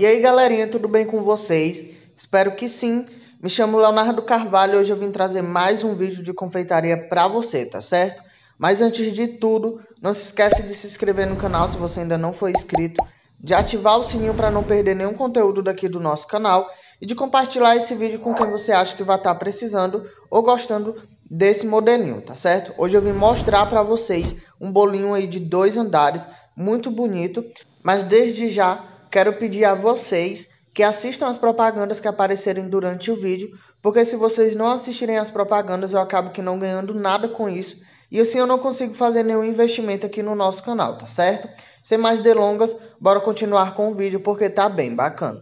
E aí, galerinha, tudo bem com vocês? Espero que sim. Me chamo Leonardo Carvalho e hoje eu vim trazer mais um vídeo de confeitaria para você, tá certo? Mas antes de tudo, não se esquece de se inscrever no canal se você ainda não foi inscrito, de ativar o sininho para não perder nenhum conteúdo daqui do nosso canal e de compartilhar esse vídeo com quem você acha que vai estar tá precisando ou gostando desse modelinho, tá certo? Hoje eu vim mostrar para vocês um bolinho aí de dois andares, muito bonito, mas desde já quero pedir a vocês que assistam as propagandas que aparecerem durante o vídeo, porque se vocês não assistirem as propagandas, eu acabo que não ganhando nada com isso, e assim eu não consigo fazer nenhum investimento aqui no nosso canal, tá certo? Sem mais delongas, bora continuar com o vídeo porque tá bem bacana.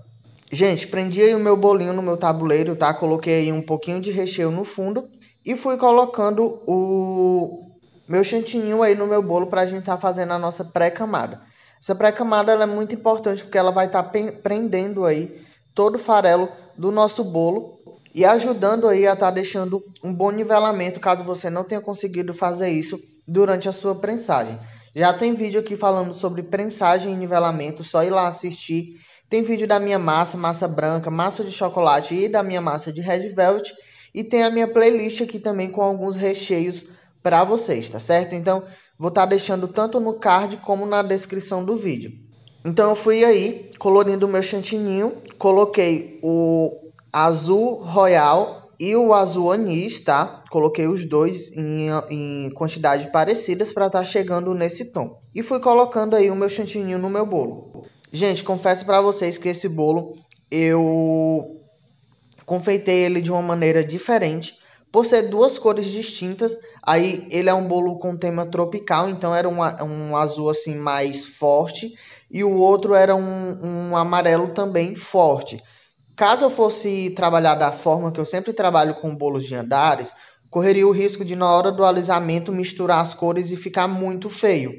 Gente, prendi aí o meu bolinho no meu tabuleiro, tá? Coloquei aí um pouquinho de recheio no fundo e fui colocando o meu chantininho aí no meu bolo pra gente tá fazendo a nossa pré-camada. Essa pré-camada é muito importante porque ela vai estar tá prendendo aí todo o farelo do nosso bolo e ajudando aí a estar tá deixando um bom nivelamento caso você não tenha conseguido fazer isso durante a sua prensagem. Já tem vídeo aqui falando sobre prensagem e nivelamento, só ir lá assistir. Tem vídeo da minha massa, massa branca, massa de chocolate e da minha massa de red velvet. E tem a minha playlist aqui também com alguns recheios para vocês, tá certo? Então, Vou estar tá deixando tanto no card como na descrição do vídeo. Então eu fui aí, colorindo o meu chantininho, coloquei o azul royal e o azul anis, tá? Coloquei os dois em, em quantidades parecidas para estar tá chegando nesse tom. E fui colocando aí o meu chantininho no meu bolo. Gente, confesso para vocês que esse bolo eu confeitei ele de uma maneira diferente por ser duas cores distintas, aí ele é um bolo com tema tropical, então era um, um azul assim mais forte, e o outro era um, um amarelo também forte. Caso eu fosse trabalhar da forma que eu sempre trabalho com bolos de andares, correria o risco de, na hora do alisamento, misturar as cores e ficar muito feio.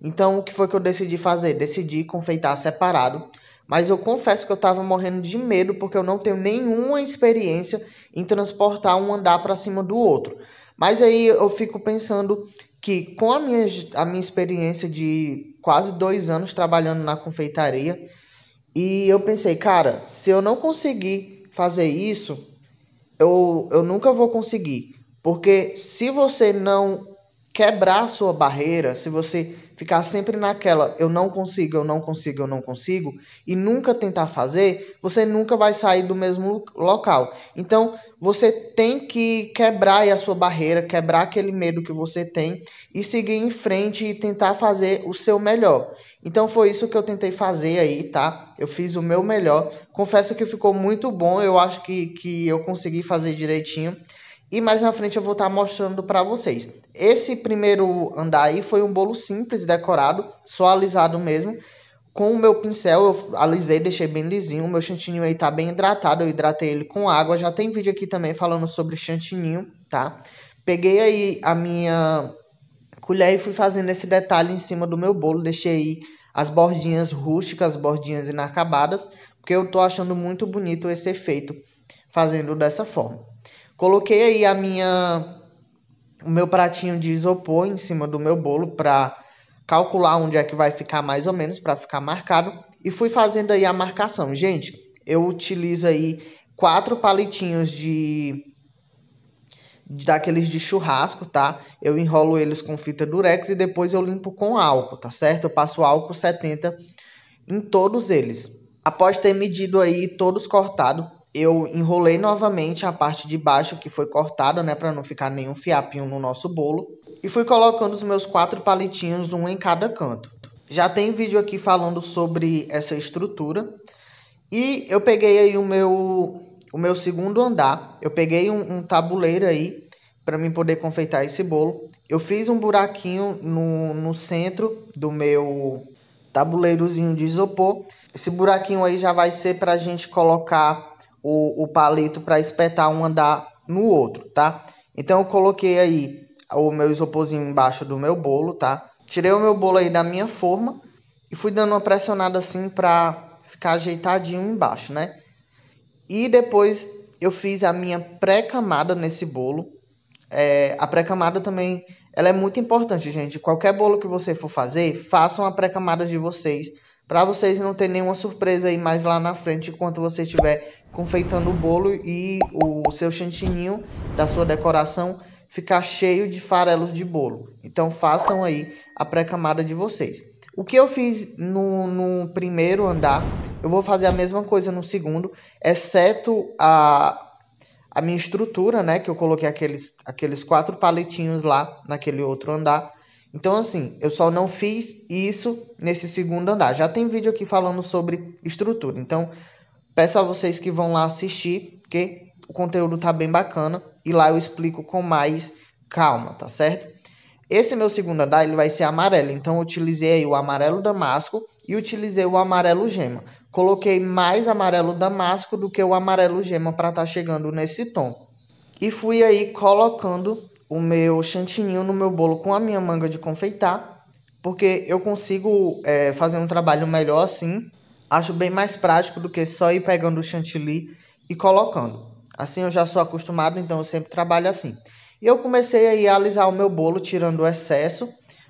Então, o que foi que eu decidi fazer? Decidi confeitar separado mas eu confesso que eu estava morrendo de medo porque eu não tenho nenhuma experiência em transportar um andar para cima do outro. Mas aí eu fico pensando que com a minha, a minha experiência de quase dois anos trabalhando na confeitaria, e eu pensei, cara, se eu não conseguir fazer isso, eu, eu nunca vou conseguir. Porque se você não quebrar sua barreira, se você ficar sempre naquela eu não consigo, eu não consigo, eu não consigo e nunca tentar fazer, você nunca vai sair do mesmo local. Então, você tem que quebrar a sua barreira, quebrar aquele medo que você tem e seguir em frente e tentar fazer o seu melhor. Então foi isso que eu tentei fazer aí, tá? Eu fiz o meu melhor. Confesso que ficou muito bom, eu acho que, que eu consegui fazer direitinho. E mais na frente eu vou estar tá mostrando para vocês. Esse primeiro andar aí foi um bolo simples, decorado, só alisado mesmo. Com o meu pincel eu alisei, deixei bem lisinho. O meu chantininho aí tá bem hidratado, eu hidratei ele com água. Já tem vídeo aqui também falando sobre chantininho, tá? Peguei aí a minha colher e fui fazendo esse detalhe em cima do meu bolo. Deixei aí as bordinhas rústicas, as bordinhas inacabadas, porque eu tô achando muito bonito esse efeito fazendo dessa forma. Coloquei aí a minha o meu pratinho de isopor em cima do meu bolo para calcular onde é que vai ficar mais ou menos para ficar marcado e fui fazendo aí a marcação. Gente, eu utilizo aí quatro palitinhos de daqueles de churrasco, tá? Eu enrolo eles com fita durex e depois eu limpo com álcool, tá certo? Eu passo álcool 70 em todos eles. Após ter medido aí todos cortado, eu enrolei novamente a parte de baixo que foi cortada, né, para não ficar nenhum fiapinho no nosso bolo, e fui colocando os meus quatro palitinhos, um em cada canto. Já tem vídeo aqui falando sobre essa estrutura. E eu peguei aí o meu o meu segundo andar, eu peguei um, um tabuleiro aí para mim poder confeitar esse bolo. Eu fiz um buraquinho no, no centro do meu tabuleirozinho de isopor. Esse buraquinho aí já vai ser para a gente colocar o, o palito para espetar um andar no outro, tá? Então eu coloquei aí o meu isoporzinho embaixo do meu bolo, tá? Tirei o meu bolo aí da minha forma e fui dando uma pressionada assim para ficar ajeitadinho embaixo, né? E depois eu fiz a minha pré-camada nesse bolo. É, a pré-camada também ela é muito importante, gente. Qualquer bolo que você for fazer, façam a pré-camada de vocês para vocês não ter nenhuma surpresa aí mais lá na frente enquanto você estiver confeitando o bolo e o seu chantininho da sua decoração ficar cheio de farelos de bolo. Então façam aí a pré-camada de vocês. O que eu fiz no, no, primeiro andar, eu vou fazer a mesma coisa no segundo, exceto a, a minha estrutura, né? Que eu coloquei aqueles, aqueles quatro paletinhos lá naquele outro andar então, assim, eu só não fiz isso nesse segundo andar. Já tem vídeo aqui falando sobre estrutura. Então, peço a vocês que vão lá assistir, que o conteúdo tá bem bacana. E lá eu explico com mais calma, tá certo? Esse meu segundo andar, ele vai ser amarelo. Então, eu utilizei o amarelo damasco e utilizei o amarelo gema. Coloquei mais amarelo damasco do que o amarelo gema para estar tá chegando nesse tom. E fui aí colocando o meu chantininho no meu bolo com a minha manga de confeitar, porque eu consigo é, fazer um trabalho melhor assim. Acho bem mais prático do que só ir pegando o chantilly e colocando. Assim eu já sou acostumado, então eu sempre trabalho assim. E eu comecei aí a alisar o meu bolo, tirando o excesso,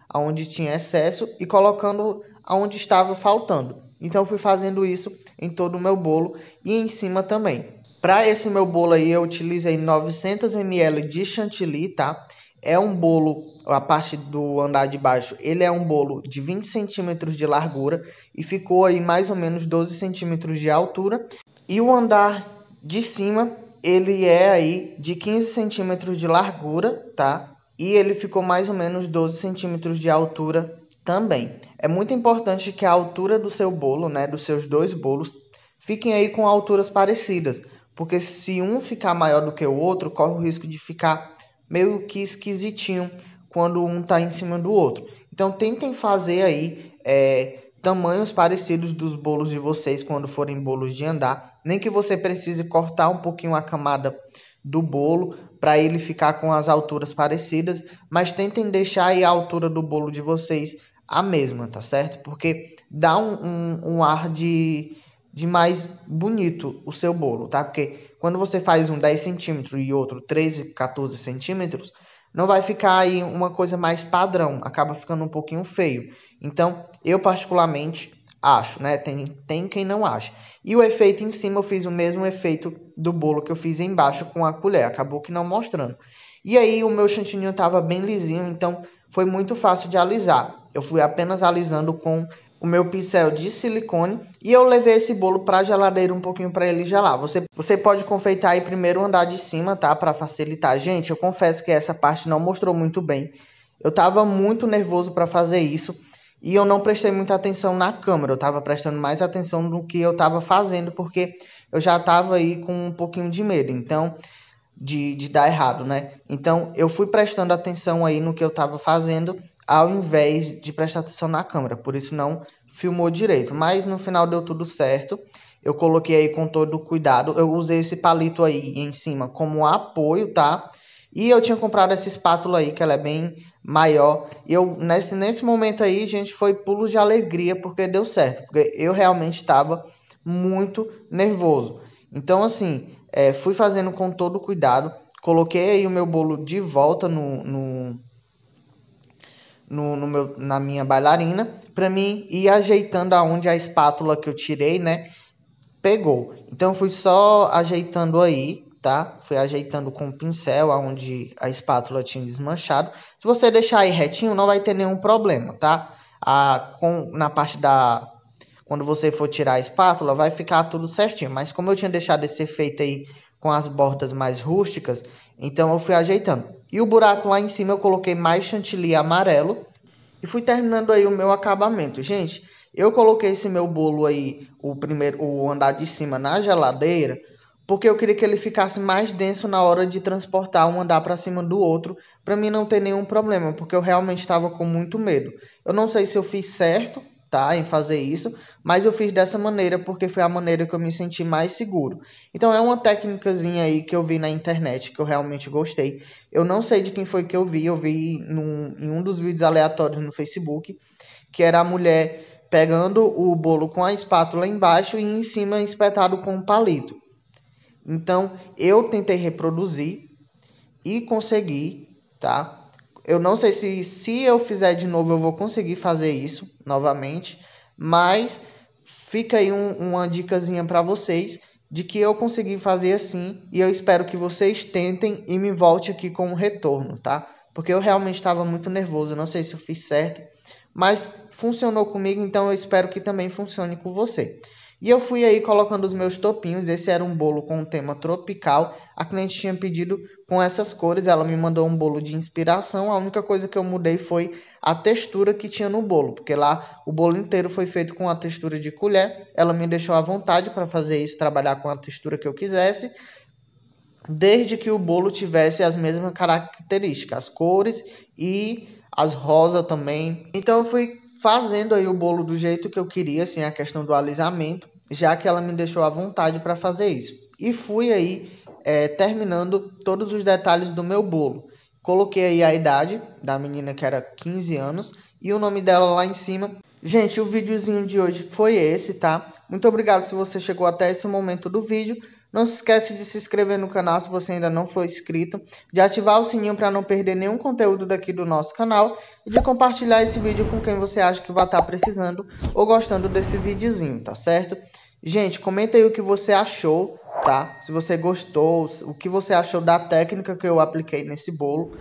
aonde tinha excesso, e colocando aonde estava faltando. Então fui fazendo isso em todo o meu bolo e em cima também. Para esse meu bolo aí, eu utilizei 900 ml de chantilly, tá? É um bolo, a parte do andar de baixo, ele é um bolo de 20 centímetros de largura e ficou aí mais ou menos 12 centímetros de altura. E o andar de cima, ele é aí de 15 centímetros de largura, tá? E ele ficou mais ou menos 12 centímetros de altura também. É muito importante que a altura do seu bolo, né, dos seus dois bolos, fiquem aí com alturas parecidas, porque se um ficar maior do que o outro, corre o risco de ficar meio que esquisitinho quando um está em cima do outro. Então tentem fazer aí é, tamanhos parecidos dos bolos de vocês quando forem bolos de andar. Nem que você precise cortar um pouquinho a camada do bolo para ele ficar com as alturas parecidas, mas tentem deixar aí a altura do bolo de vocês a mesma, tá certo? Porque dá um, um, um ar de de mais bonito o seu bolo, tá? Porque quando você faz um 10 centímetros e outro 13, 14 centímetros, não vai ficar aí uma coisa mais padrão, acaba ficando um pouquinho feio. Então, eu particularmente acho, né? Tem, tem quem não acha. E o efeito em cima, eu fiz o mesmo efeito do bolo que eu fiz embaixo com a colher, acabou que não mostrando. E aí, o meu chantininho tava bem lisinho, então foi muito fácil de alisar. Eu fui apenas alisando com o meu pincel de silicone e eu levei esse bolo para a geladeira um pouquinho para ele gelar. Você, você pode confeitar aí primeiro andar de cima, tá? Para facilitar. Gente, eu confesso que essa parte não mostrou muito bem. Eu tava muito nervoso para fazer isso e eu não prestei muita atenção na câmera. Eu tava prestando mais atenção no que eu tava fazendo porque eu já tava aí com um pouquinho de medo. Então, de, de dar errado, né? Então, eu fui prestando atenção aí no que eu tava fazendo ao invés de prestar atenção na câmera, por isso não filmou direito. Mas no final deu tudo certo. Eu coloquei aí com todo cuidado. Eu usei esse palito aí em cima como apoio, tá? E eu tinha comprado essa espátula aí, que ela é bem maior. E eu, nesse, nesse momento aí, gente, foi pulo de alegria, porque deu certo. Porque eu realmente estava muito nervoso. Então, assim, é, fui fazendo com todo cuidado. Coloquei aí o meu bolo de volta no, no no, no meu, na minha bailarina, para mim ir ajeitando aonde a espátula que eu tirei, né, pegou. Então fui só ajeitando aí, tá? Fui ajeitando com o pincel aonde a espátula tinha desmanchado. Se você deixar aí retinho, não vai ter nenhum problema, tá? A, com, na parte da quando você for tirar a espátula, vai ficar tudo certinho. Mas como eu tinha deixado esse efeito aí com as bordas mais rústicas, então eu fui ajeitando. E o buraco lá em cima eu coloquei mais chantilly amarelo e fui terminando aí o meu acabamento. Gente, eu coloquei esse meu bolo aí, o primeiro, o andar de cima na geladeira, porque eu queria que ele ficasse mais denso na hora de transportar um andar para cima do outro, para mim não ter nenhum problema, porque eu realmente estava com muito medo. Eu não sei se eu fiz certo, tá? Em fazer isso, mas eu fiz dessa maneira porque foi a maneira que eu me senti mais seguro. Então é uma técnicazinha aí que eu vi na internet que eu realmente gostei. Eu não sei de quem foi que eu vi, eu vi num, em um dos vídeos aleatórios no Facebook, que era a mulher pegando o bolo com a espátula embaixo e em cima espetado com um palito. Então eu tentei reproduzir e consegui, tá? Eu não sei se, se eu fizer de novo eu vou conseguir fazer isso novamente, mas fica aí um, uma dicasinha para vocês de que eu consegui fazer assim e eu espero que vocês tentem e me volte aqui com um retorno, tá? Porque eu realmente estava muito nervoso, não sei se eu fiz certo, mas funcionou comigo, então eu espero que também funcione com você. E eu fui aí colocando os meus topinhos. Esse era um bolo com um tema tropical. A cliente tinha pedido com essas cores. Ela me mandou um bolo de inspiração. A única coisa que eu mudei foi a textura que tinha no bolo, porque lá o bolo inteiro foi feito com a textura de colher. Ela me deixou à vontade para fazer isso, trabalhar com a textura que eu quisesse, desde que o bolo tivesse as mesmas características, as cores e as rosas também. Então eu fui fazendo aí o bolo do jeito que eu queria, sem assim, a questão do alisamento já que ela me deixou à vontade para fazer isso. E fui aí é, terminando todos os detalhes do meu bolo. Coloquei aí a idade da menina que era 15 anos e o nome dela lá em cima. Gente, o videozinho de hoje foi esse, tá? Muito obrigado se você chegou até esse momento do vídeo. Não se esquece de se inscrever no canal se você ainda não for inscrito, de ativar o sininho para não perder nenhum conteúdo daqui do nosso canal e de compartilhar esse vídeo com quem você acha que vai estar tá precisando ou gostando desse videozinho, tá certo? Gente, comenta aí o que você achou, tá? Se você gostou, o que você achou da técnica que eu apliquei nesse bolo.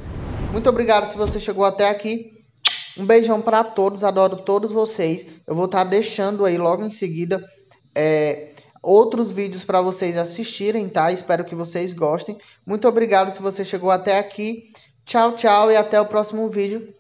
Muito obrigado se você chegou até aqui. Um beijão para todos, adoro todos vocês. Eu vou estar tá deixando aí logo em seguida é, outros vídeos para vocês assistirem, tá? Espero que vocês gostem. Muito obrigado se você chegou até aqui. Tchau, tchau e até o próximo vídeo.